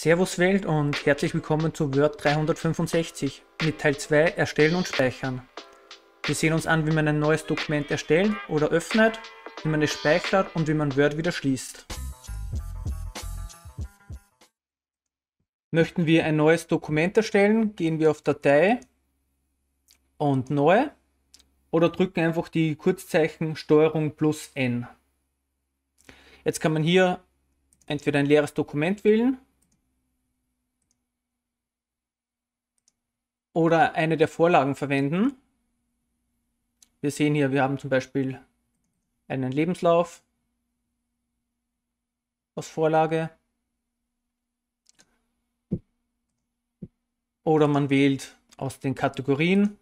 Servus Welt und herzlich willkommen zu Word 365 mit Teil 2 Erstellen und Speichern. Wir sehen uns an, wie man ein neues Dokument erstellt oder öffnet, wie man es speichert und wie man Word wieder schließt. Möchten wir ein neues Dokument erstellen, gehen wir auf Datei und Neu oder drücken einfach die Kurzzeichen Steuerung plus N. Jetzt kann man hier entweder ein leeres Dokument wählen oder eine der Vorlagen verwenden. Wir sehen hier, wir haben zum Beispiel einen Lebenslauf aus Vorlage. Oder man wählt aus den Kategorien.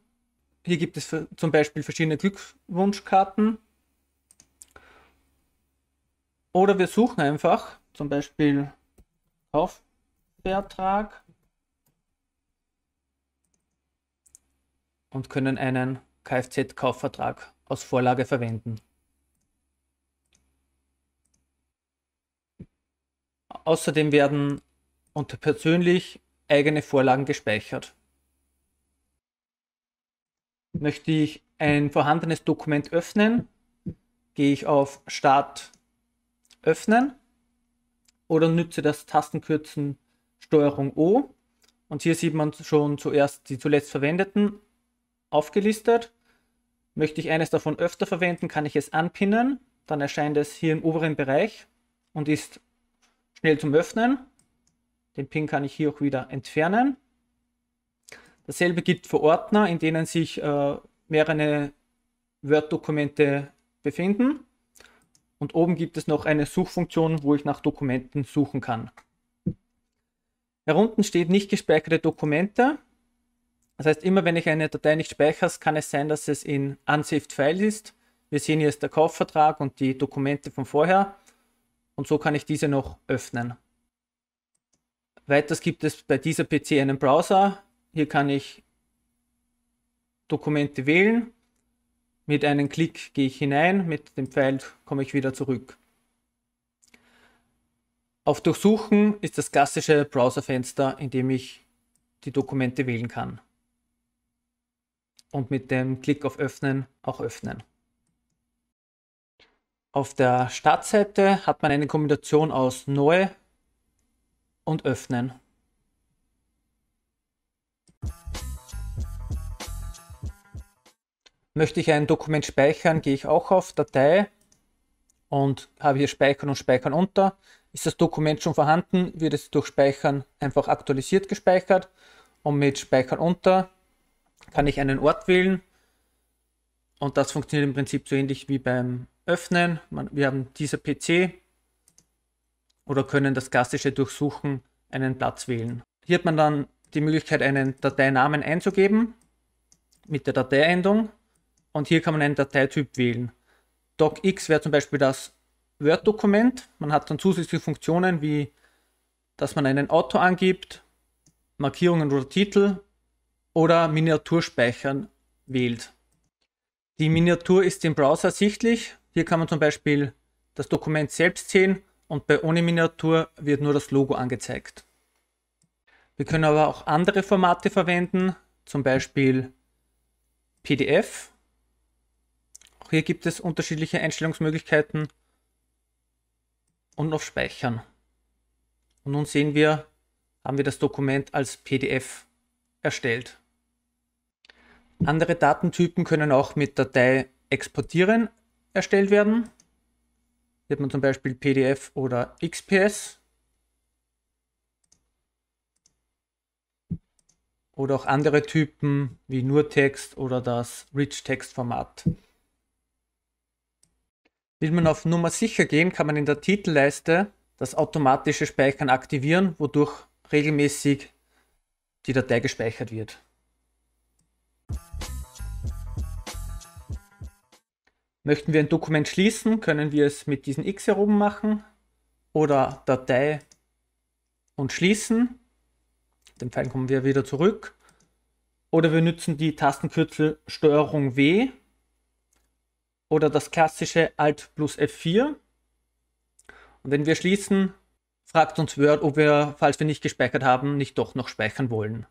Hier gibt es zum Beispiel verschiedene Glückwunschkarten. Oder wir suchen einfach zum Beispiel Kaufvertrag. und können einen Kfz-Kaufvertrag aus Vorlage verwenden. Außerdem werden unter persönlich eigene Vorlagen gespeichert. Möchte ich ein vorhandenes Dokument öffnen, gehe ich auf Start öffnen oder nütze das Tastenkürzen Steuerung O. Und hier sieht man schon zuerst die zuletzt verwendeten aufgelistet. Möchte ich eines davon öfter verwenden, kann ich es anpinnen. Dann erscheint es hier im oberen Bereich und ist schnell zum Öffnen. Den Pin kann ich hier auch wieder entfernen. Dasselbe gilt für Ordner, in denen sich äh, mehrere Word-Dokumente befinden. Und oben gibt es noch eine Suchfunktion, wo ich nach Dokumenten suchen kann. Herunten steht nicht gespeicherte Dokumente. Das heißt, immer wenn ich eine Datei nicht speichere, kann es sein, dass es in Unsaved File ist. Wir sehen hier ist der Kaufvertrag und die Dokumente von vorher. Und so kann ich diese noch öffnen. Weiters gibt es bei dieser PC einen Browser. Hier kann ich Dokumente wählen. Mit einem Klick gehe ich hinein, mit dem Pfeil komme ich wieder zurück. Auf Durchsuchen ist das klassische Browserfenster, in dem ich die Dokumente wählen kann und mit dem Klick auf Öffnen auch öffnen. Auf der Startseite hat man eine Kombination aus Neu und Öffnen. Möchte ich ein Dokument speichern, gehe ich auch auf Datei und habe hier Speichern und Speichern unter. Ist das Dokument schon vorhanden, wird es durch Speichern einfach aktualisiert gespeichert und mit Speichern unter kann ich einen Ort wählen und das funktioniert im Prinzip so ähnlich wie beim Öffnen. Man, wir haben dieser PC oder können das klassische Durchsuchen einen Platz wählen. Hier hat man dann die Möglichkeit, einen Dateinamen einzugeben mit der Dateiendung und hier kann man einen Dateityp wählen. DocX wäre zum Beispiel das Word-Dokument. Man hat dann zusätzliche Funktionen wie, dass man einen Autor angibt, Markierungen oder Titel oder Miniaturspeichern wählt. Die Miniatur ist im Browser sichtlich. Hier kann man zum Beispiel das Dokument selbst sehen und bei ohne Miniatur wird nur das Logo angezeigt. Wir können aber auch andere Formate verwenden, zum Beispiel PDF. Auch hier gibt es unterschiedliche Einstellungsmöglichkeiten und auf Speichern. Und nun sehen wir, haben wir das Dokument als PDF erstellt. Andere Datentypen können auch mit Datei exportieren erstellt werden. Hier hat man zum Beispiel PDF oder XPS. Oder auch andere Typen wie nur Text oder das Rich-Text-Format. Will man auf Nummer sicher gehen, kann man in der Titelleiste das automatische Speichern aktivieren, wodurch regelmäßig die Datei gespeichert wird. Möchten wir ein Dokument schließen, können wir es mit diesen X hier oben machen oder Datei und schließen. Dem Pfeil kommen wir wieder zurück. Oder wir nutzen die Tastenkürzel Steuerung W oder das klassische Alt plus F4. Und wenn wir schließen, fragt uns Word, ob wir, falls wir nicht gespeichert haben, nicht doch noch speichern wollen.